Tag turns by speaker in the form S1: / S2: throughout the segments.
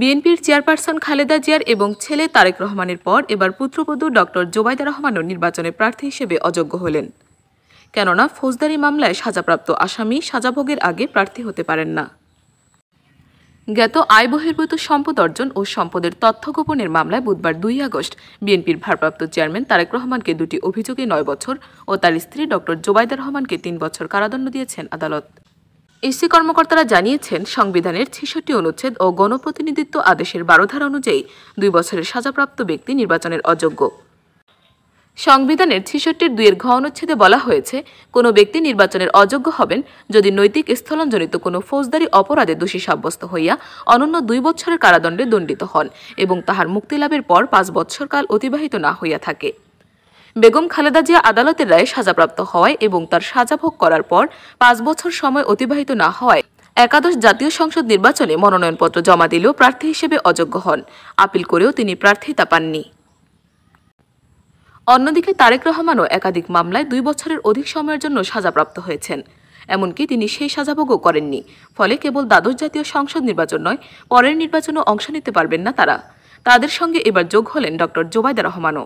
S1: বিএনপির চেয়ারপারসন খালেদা জিয়ার এবং ছেলে তারেক রহমানের পর এবার পুত্রবধূ ডক্টর জোবাইদা রহমানও নির্বাচনে প্রার্থী হিসেবে অযোগ্য হলেন কেননা ফৌজদারি মামলায় সাজাপ্রাপ্ত আসামি সাজাভোগের আগে প্রার্থী হতে পারেন না জ্ঞাত আয় বহির্ভূত সম্পদ অর্জন ও সম্পদের তথ্য গোপনের মামলায় বুধবার দুই আগস্ট বিএনপির ভারপ্রাপ্ত চেয়ারম্যান তারেক রহমানকে দুটি অভিযোগে নয় বছর ও তার স্ত্রী ডক্টর জোবাইদা রহমানকে তিন বছর কারাদণ্ড দিয়েছেন আদালত ইসি কর্মকর্তারা জানিয়েছেন সংবিধানের ছেষট্টি অনুচ্ছেদ ও গণপ্রতিনিধিত্ব আদেশের বারো ধারা অনুযায়ী দুই বছরের সাজাপ্রাপ্ত ব্যক্তি নির্বাচনের অযোগ্য সংবিধানের ছিষট্টির দুইয়ের ঘ অনুচ্ছেদে বলা হয়েছে কোনো ব্যক্তি নির্বাচনের অযোগ্য হবেন যদি নৈতিক স্থলনজনিত কোনো ফৌজদারি অপরাধে দোষী সাব্যস্ত হইয়া অনন্য দুই বছরের কারাদণ্ডে দণ্ডিত হন এবং তাহার মুক্তিলাভের পর পাঁচ বৎসরকাল অতিবাহিত না হইয়া থাকে বেগম খালেদা জিয়া আদালতের রায়ে সাজাপ্রাপ্ত হওয়ায় এবং তার সাজা ভোগ করার পর পাঁচ বছর সময় অতিবাহিত না হওয়ায় একাদশ জাতীয় সংসদ নির্বাচনে মনোনয়নপত্র জমা দিলেও প্রার্থী হিসেবে অযোগ্য হন আপিল করেও তিনি প্রার্থিতা পাননি অন্যদিকে তারেক রহমানও একাধিক মামলায় দুই বছরের অধিক সময়ের জন্য সাজাপ্রাপ্ত হয়েছেন এমনকি তিনি সেই সাজাভোগও করেননি ফলে কেবল দ্বাদশ জাতীয় সংসদ নির্বাচন নয় পরের নির্বাচনেও অংশ নিতে পারবেন না তারা তাদের সঙ্গে এবার যোগ হলেন ডক্টর জোবায়দা রহমানও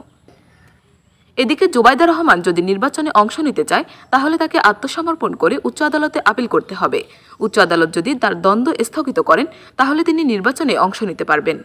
S1: এদিকে জুবাইদা রহমান যদি নির্বাচনে অংশ নিতে চায় তাহলে তাকে আত্মসমর্পণ করে উচ্চ আদালতে আপিল করতে হবে উচ্চ আদালত যদি তার দ্বন্দ্ব স্থগিত করেন তাহলে তিনি নির্বাচনে অংশ নিতে পারবেন